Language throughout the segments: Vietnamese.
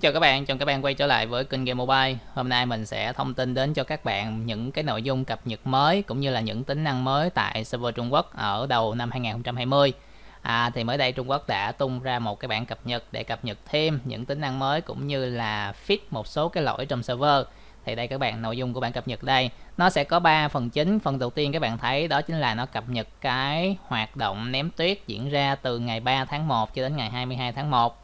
Xin chào các bạn, chào các bạn quay trở lại với kênh Game Mobile. Hôm nay mình sẽ thông tin đến cho các bạn những cái nội dung cập nhật mới cũng như là những tính năng mới tại server Trung Quốc ở đầu năm 2020. À, thì mới đây Trung Quốc đã tung ra một cái bản cập nhật để cập nhật thêm những tính năng mới cũng như là fix một số cái lỗi trong server. Thì đây các bạn nội dung của bản cập nhật đây, nó sẽ có 3 phần chính. Phần đầu tiên các bạn thấy đó chính là nó cập nhật cái hoạt động ném tuyết diễn ra từ ngày 3 tháng 1 cho đến ngày 22 tháng 1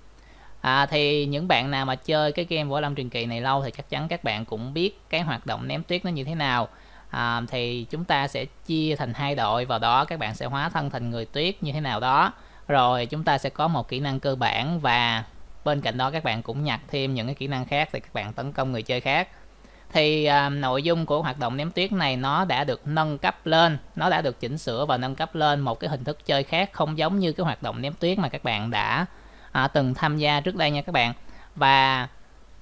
à, thì những bạn nào mà chơi cái game võ lâm truyền kỳ này lâu thì chắc chắn các bạn cũng biết cái hoạt động ném tuyết nó như thế nào à, thì chúng ta sẽ chia thành hai đội vào đó các bạn sẽ hóa thân thành người tuyết như thế nào đó rồi chúng ta sẽ có một kỹ năng cơ bản và bên cạnh đó các bạn cũng nhặt thêm những cái kỹ năng khác thì các bạn tấn công người chơi khác thì à, nội dung của hoạt động ném tuyết này nó đã được nâng cấp lên nó đã được chỉnh sửa và nâng cấp lên một cái hình thức chơi khác không giống như cái hoạt động ném tuyết mà các bạn đã à, từng tham gia trước đây nha các bạn và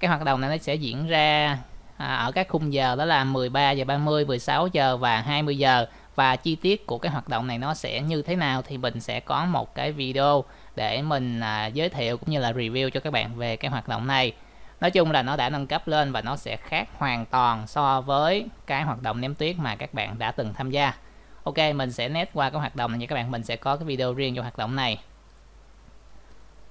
cái hoạt động này nó sẽ diễn ra à, ở các khung giờ đó là 13 giờ 30 16 giờ và 20 giờ và chi tiết của cái hoạt động này nó sẽ như thế nào thì mình sẽ có một cái video để mình à, giới thiệu cũng như là review cho các bạn về cái hoạt động này nói chung là nó đã nâng cấp lên và nó sẽ khác hoàn toàn so với cái hoạt động ném tuyết mà các bạn đã từng tham gia ok mình sẽ nét qua cái hoạt động này nha các bạn mình sẽ có cái video riêng cho hoạt động này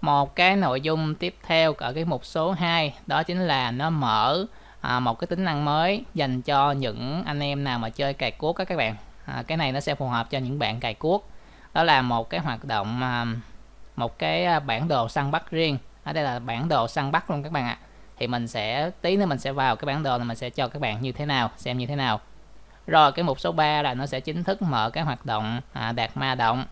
một cái nội dung tiếp theo ở cái mục số 2 đó chính là nó mở à, một cái tính năng mới dành cho những anh em nào mà chơi cày cuốc các các bạn à, cái này nó sẽ phù hợp cho những bạn cày cuốc đó là một cái hoạt động à, một cái à, bản đồ săn bắt riêng ở đây là bản đồ săn bắt luôn các bạn ạ thì mình sẽ tí nữa mình sẽ vào cái bản đồ này mình sẽ cho các bạn như thế nào xem như thế nào rồi cái mục số 3 là nó sẽ chính thức mở cái hoạt động à, đạt ma động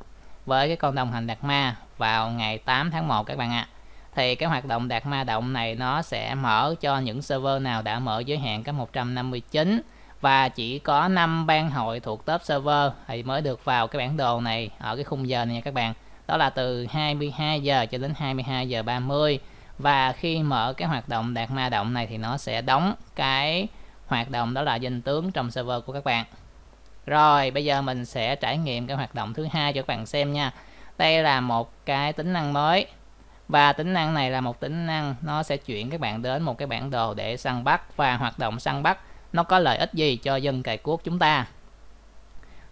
với cái con đồng hành đạt ma vào ngày 8 tháng 1 các bạn ạ. À. Thì cái hoạt động đạt ma động này nó sẽ mở cho những server nào đã mở giới hạn cái 159 và chỉ có 5 ban hội thuộc top server thì mới được vào cái bản đồ này ở cái khung giờ này nha các bạn. Đó là từ 22 giờ cho đến 22 giờ 30 và khi mở cái hoạt động đạt ma động này thì nó sẽ đóng cái hoạt động đó là danh tướng trong server của các bạn. Rồi bây giờ mình sẽ trải nghiệm cái hoạt động thứ hai cho các bạn xem nha đây là một cái tính năng mới và tính năng này là một tính năng nó sẽ chuyển các bạn đến một cái bản đồ để săn bắt và hoạt động săn bắt nó có lợi ích gì cho dân cày cuốc chúng ta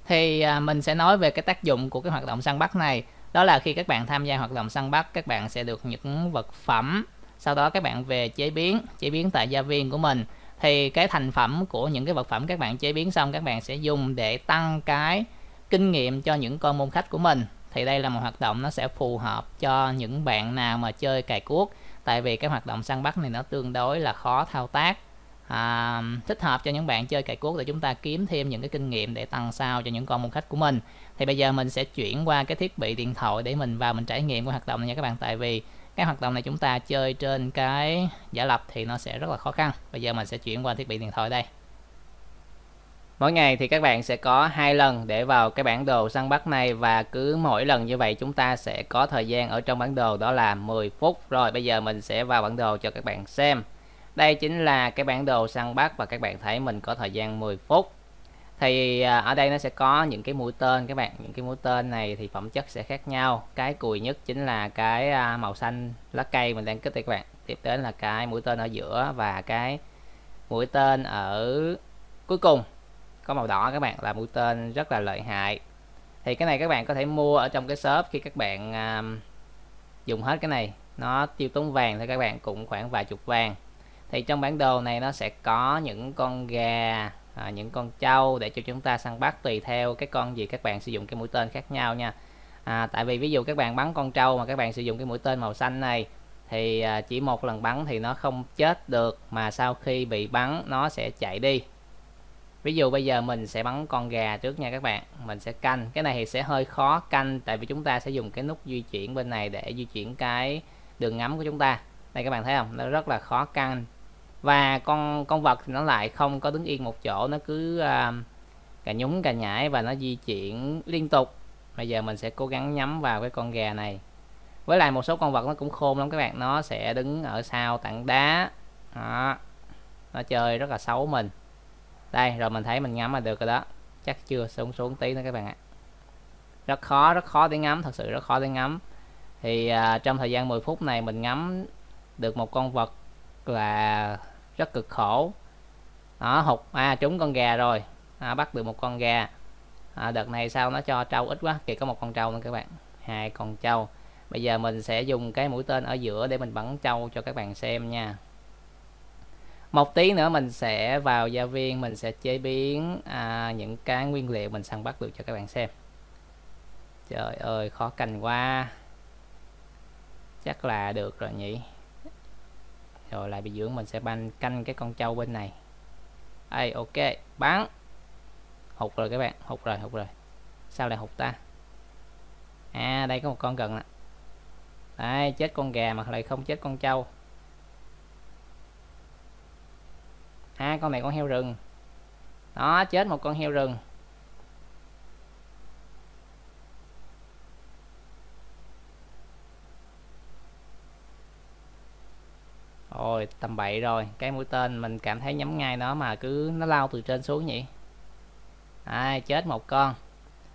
thì à, mình sẽ nói về cái tác dụng của cái hoạt động săn bắt này đó là khi các bạn tham gia hoạt động săn bắt các bạn sẽ được những vật phẩm sau đó các bạn về chế biến chế biến tại gia viên của mình thì cái thành phẩm của những cái vật phẩm các bạn chế biến xong các bạn sẽ dùng để tăng cái kinh nghiệm cho những con môn khách của mình thì đây là một hoạt động nó sẽ phù hợp cho những bạn nào mà chơi cài cuốc tại vì cái hoạt động săn bắt này nó tương đối là khó thao tác à, thích hợp cho những bạn chơi cài cuốc để chúng ta kiếm thêm những cái kinh nghiệm để tăng sao cho những con môn khách của mình thì bây giờ mình sẽ chuyển qua cái thiết bị điện thoại để mình vào mình trải nghiệm cái hoạt động này nha các bạn tại vì cái hoạt động này chúng ta chơi trên cái giả lập thì nó sẽ rất là khó khăn bây giờ mình sẽ chuyển qua thiết bị điện thoại đây Mỗi ngày thì các bạn sẽ có hai lần để vào cái bản đồ săn bắt này và cứ mỗi lần như vậy chúng ta sẽ có thời gian ở trong bản đồ đó là 10 phút. Rồi bây giờ mình sẽ vào bản đồ cho các bạn xem. Đây chính là cái bản đồ săn bắt và các bạn thấy mình có thời gian 10 phút. Thì à, ở đây nó sẽ có những cái mũi tên các bạn, những cái mũi tên này thì phẩm chất sẽ khác nhau. Cái cùi nhất chính là cái à, màu xanh lá cây mình đang kích đây các bạn. Tiếp đến là cái mũi tên ở giữa và cái mũi tên ở cuối cùng có màu đỏ các bạn là mũi tên rất là lợi hại thì cái này các bạn có thể mua ở trong cái shop khi các bạn um, dùng hết cái này nó tiêu tốn vàng thì các bạn cũng khoảng vài chục vàng thì trong bản đồ này nó sẽ có những con gà à, những con trâu để cho chúng ta săn bắt tùy theo cái con gì các bạn sử dụng cái mũi tên khác nhau nha à, tại vì ví dụ các bạn bắn con trâu mà các bạn sử dụng cái mũi tên màu xanh này thì à, chỉ một lần bắn thì nó không chết được mà sau khi bị bắn nó sẽ chạy đi ví dụ bây giờ mình sẽ bắn con gà trước nha các bạn mình sẽ canh cái này thì sẽ hơi khó canh tại vì chúng ta sẽ dùng cái nút di chuyển bên này để di chuyển cái đường ngắm của chúng ta đây các bạn thấy không nó rất là khó canh và con con vật thì nó lại không có đứng yên một chỗ nó cứ uh, cà nhúng cà nhảy và nó di chuyển liên tục bây giờ mình sẽ cố gắng nhắm vào cái con gà này với lại một số con vật nó cũng khôn lắm các bạn nó sẽ đứng ở sau tặng đá đó. nó chơi rất là xấu mình đây rồi mình thấy mình ngắm là được rồi đó chắc chưa xuống xuống tí nữa các bạn ạ rất khó rất khó để ngắm thật sự rất khó để ngắm thì à, trong thời gian 10 phút này mình ngắm được một con vật là rất cực khổ đó hụt à trúng con gà rồi à, bắt được một con gà à, đợt này sao nó cho trâu ít quá kìa có một con trâu nữa các bạn hai con trâu bây giờ mình sẽ dùng cái mũi tên ở giữa để mình bắn trâu cho các bạn xem nha một tí nữa mình sẽ vào gia viên mình sẽ chế biến à, những cái nguyên liệu mình săn bắt được cho các bạn xem trời ơi khó cành quá chắc là được rồi nhỉ rồi lại bị dưỡng mình sẽ banh canh cái con trâu bên này ai ok bắn hụt rồi các bạn hụt rồi hụt rồi sao lại hụt ta à đây có một con gần nè đây chết con gà mà lại không chết con trâu à con này con heo rừng đó chết một con heo rừng Ôi tầm bậy rồi Cái mũi tên mình cảm thấy nhắm ngay nó mà cứ nó lao từ trên xuống vậy à, Chết một con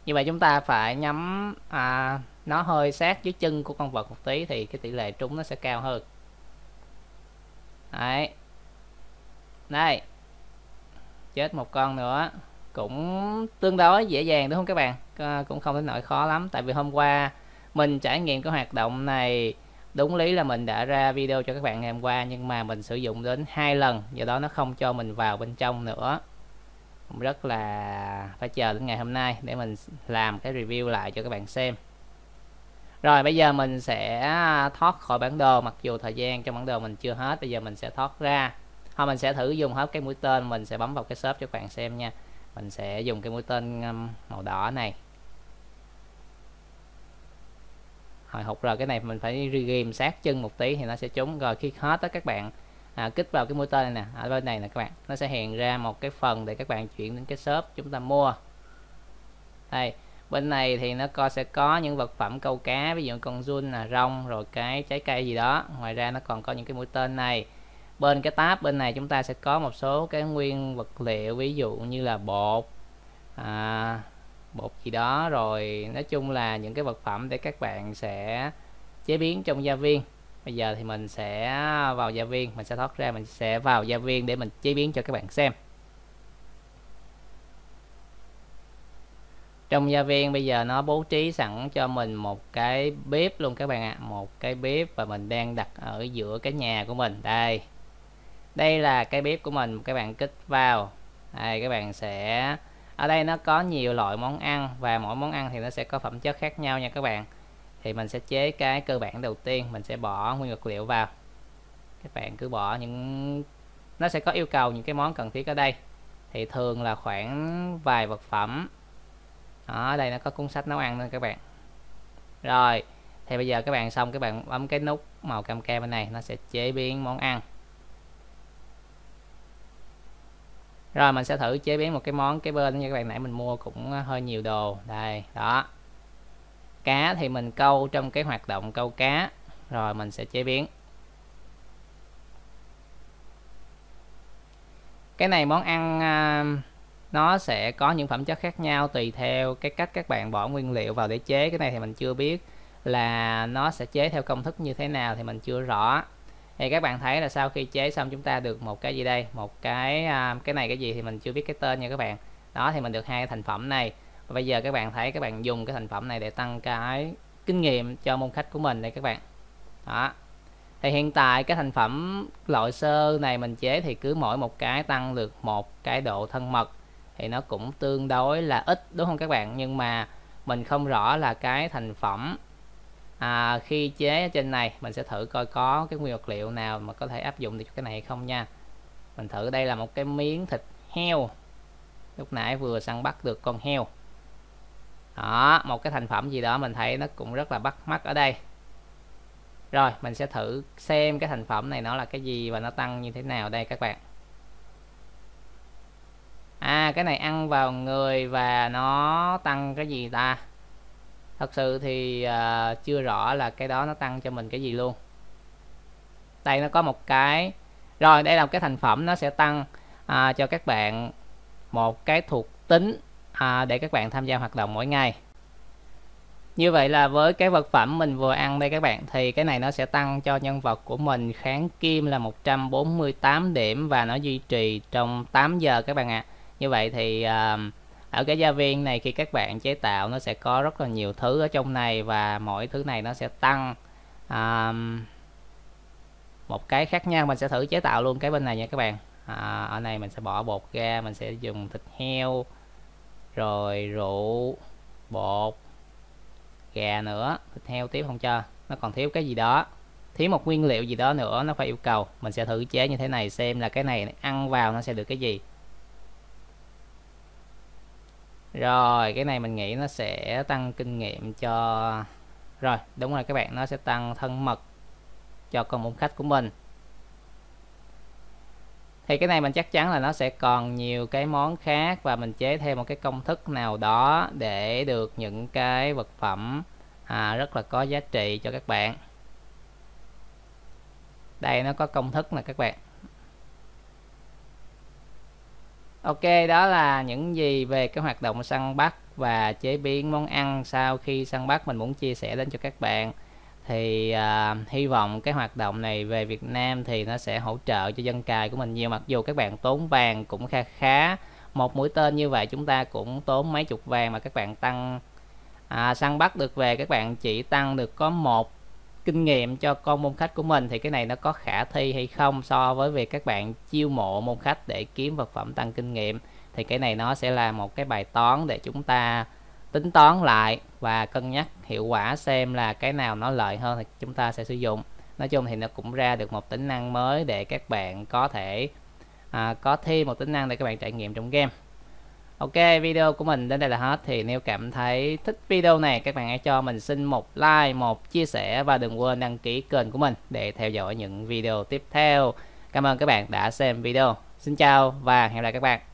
Như vậy chúng ta phải nhắm à, nó hơi sát dưới chân của con vật một tí Thì cái tỷ lệ trúng nó sẽ cao hơn Đấy đây chết một con nữa cũng tương đối dễ dàng đúng không các bạn à, cũng không đến nỗi khó lắm tại vì hôm qua mình trải nghiệm cái hoạt động này đúng lý là mình đã ra video cho các bạn ngày hôm qua nhưng mà mình sử dụng đến hai lần do đó nó không cho mình vào bên trong nữa rất là phải chờ đến ngày hôm nay để mình làm cái review lại cho các bạn xem rồi bây giờ mình sẽ thoát khỏi bản đồ mặc dù thời gian trong bản đồ mình chưa hết bây giờ mình sẽ thoát ra thôi mình sẽ thử dùng hết cái mũi tên mình sẽ bấm vào cái shop cho các bạn xem nha mình sẽ dùng cái mũi tên um, màu đỏ này hồi hụt rồi cái này mình phải regame sát chân một tí thì nó sẽ trúng rồi khi hết đó các bạn à, kích vào cái mũi tên này nè ở bên này nè các bạn nó sẽ hiện ra một cái phần để các bạn chuyển đến cái shop chúng ta mua đây bên này thì nó coi sẽ có những vật phẩm câu cá ví dụ con run là rong rồi cái trái cây gì đó ngoài ra nó còn có những cái mũi tên này bên cái tab bên này chúng ta sẽ có một số cái nguyên vật liệu ví dụ như là bột à, bột gì đó rồi nói chung là những cái vật phẩm để các bạn sẽ chế biến trong gia viên bây giờ thì mình sẽ vào gia viên mình sẽ thoát ra mình sẽ vào gia viên để mình chế biến cho các bạn xem trong gia viên bây giờ nó bố trí sẵn cho mình một cái bếp luôn các bạn ạ à. một cái bếp và mình đang đặt ở giữa cái nhà của mình đây đây là cái bếp của mình các bạn kích vào đây, các bạn sẽ ở đây nó có nhiều loại món ăn và mỗi món ăn thì nó sẽ có phẩm chất khác nhau nha các bạn thì mình sẽ chế cái cơ bản đầu tiên mình sẽ bỏ nguyên vật liệu vào các bạn cứ bỏ những nó sẽ có yêu cầu những cái món cần thiết ở đây thì thường là khoảng vài vật phẩm ở đây nó có cuốn sách nấu ăn nên các bạn rồi thì bây giờ các bạn xong các bạn bấm cái nút màu cam cam bên này nó sẽ chế biến món ăn rồi mình sẽ thử chế biến một cái món cái bên như các bạn nãy mình mua cũng ờ, hơi nhiều đồ đây đó cá thì mình câu trong cái hoạt động câu cá rồi mình sẽ chế biến cái này món ăn ờ, nó sẽ có những phẩm chất khác nhau tùy theo cái cách các bạn bỏ nguyên liệu vào để chế cái này thì mình chưa biết là nó sẽ chế theo công thức như thế nào thì mình chưa rõ thì các bạn thấy là sau khi chế xong chúng ta được một cái gì đây một cái à, cái này cái gì thì mình chưa biết cái tên nha các bạn đó thì mình được hai cái thành phẩm này và bây giờ các bạn thấy các bạn dùng cái thành phẩm này để tăng cái kinh nghiệm cho môn khách của mình đây các bạn đó thì hiện tại cái thành phẩm loại sơ này mình chế thì cứ mỗi một cái tăng được một cái độ thân mật thì nó cũng tương đối là ít đúng không các bạn nhưng mà mình không rõ là cái thành phẩm à, khi chế trên này mình sẽ thử coi có cái nguyên vật liệu nào mà có thể áp dụng được cho cái này hay không nha mình thử đây là một cái miếng thịt heo lúc nãy vừa săn bắt được con heo đó một cái thành phẩm gì đó mình thấy nó cũng rất là bắt mắt ở đây rồi mình sẽ thử xem cái thành phẩm này nó là cái gì và nó tăng như thế nào đây các bạn à cái này ăn vào người và nó tăng cái gì ta thật sự thì uh, chưa rõ là cái đó nó tăng cho mình cái gì luôn đây nó có một cái rồi đây là một cái thành phẩm nó sẽ tăng à, cho các bạn một cái thuộc tính à, để các bạn tham gia hoạt động mỗi ngày như vậy là với cái vật phẩm mình vừa ăn đây các bạn thì cái này nó sẽ tăng cho nhân vật của mình kháng kim là 148 điểm và nó duy trì trong 8 giờ các bạn ạ à. như vậy thì à, ở cái gia viên này khi các bạn chế tạo nó sẽ có rất là nhiều thứ ở trong này và mỗi thứ này nó sẽ tăng um, một cái khác nhau mình sẽ thử chế tạo luôn cái bên này nha các bạn à, ở này mình sẽ bỏ bột ra mình sẽ dùng thịt heo rồi rượu bột gà nữa thịt heo tiếp không cho nó còn thiếu cái gì đó thiếu một nguyên liệu gì đó nữa nó phải yêu cầu mình sẽ thử chế như thế này xem là cái này ăn vào nó sẽ được cái gì rồi cái này mình nghĩ nó sẽ tăng kinh nghiệm cho rồi đúng rồi các bạn nó sẽ tăng thân mật cho con môn khách của mình thì cái này mình chắc chắn là nó sẽ còn nhiều cái món khác và mình chế thêm một cái công thức nào đó để được những cái vật phẩm à, rất là có giá trị cho các bạn đây nó có công thức nè các bạn Ok, đó là những gì về cái hoạt động săn bắt và chế biến món ăn sau khi săn bắt mình muốn chia sẻ đến cho các bạn. Thì uh, hy vọng cái hoạt động này về Việt Nam thì nó sẽ hỗ trợ cho dân cài của mình nhiều mặc dù các bạn tốn vàng cũng kha khá. Một mũi tên như vậy chúng ta cũng tốn mấy chục vàng mà các bạn tăng à, săn bắt được về các bạn chỉ tăng được có một kinh nghiệm cho con môn khách của mình thì cái này nó có khả thi hay không so với việc các bạn chiêu mộ môn khách để kiếm vật phẩm tăng kinh nghiệm thì cái này nó sẽ là một cái bài toán để chúng ta tính toán lại và cân nhắc hiệu quả xem là cái nào nó lợi hơn thì chúng ta sẽ sử dụng nói chung thì nó cũng ra được một tính năng mới để các bạn có thể à, có thêm một tính năng để các bạn trải nghiệm trong game Ok video của mình đến đây là hết thì nếu cảm thấy thích video này các bạn hãy cho mình xin một like, một chia sẻ và đừng quên đăng ký kênh của mình để theo dõi những video tiếp theo. Cảm ơn các bạn đã xem video. Xin chào và hẹn gặp lại các bạn.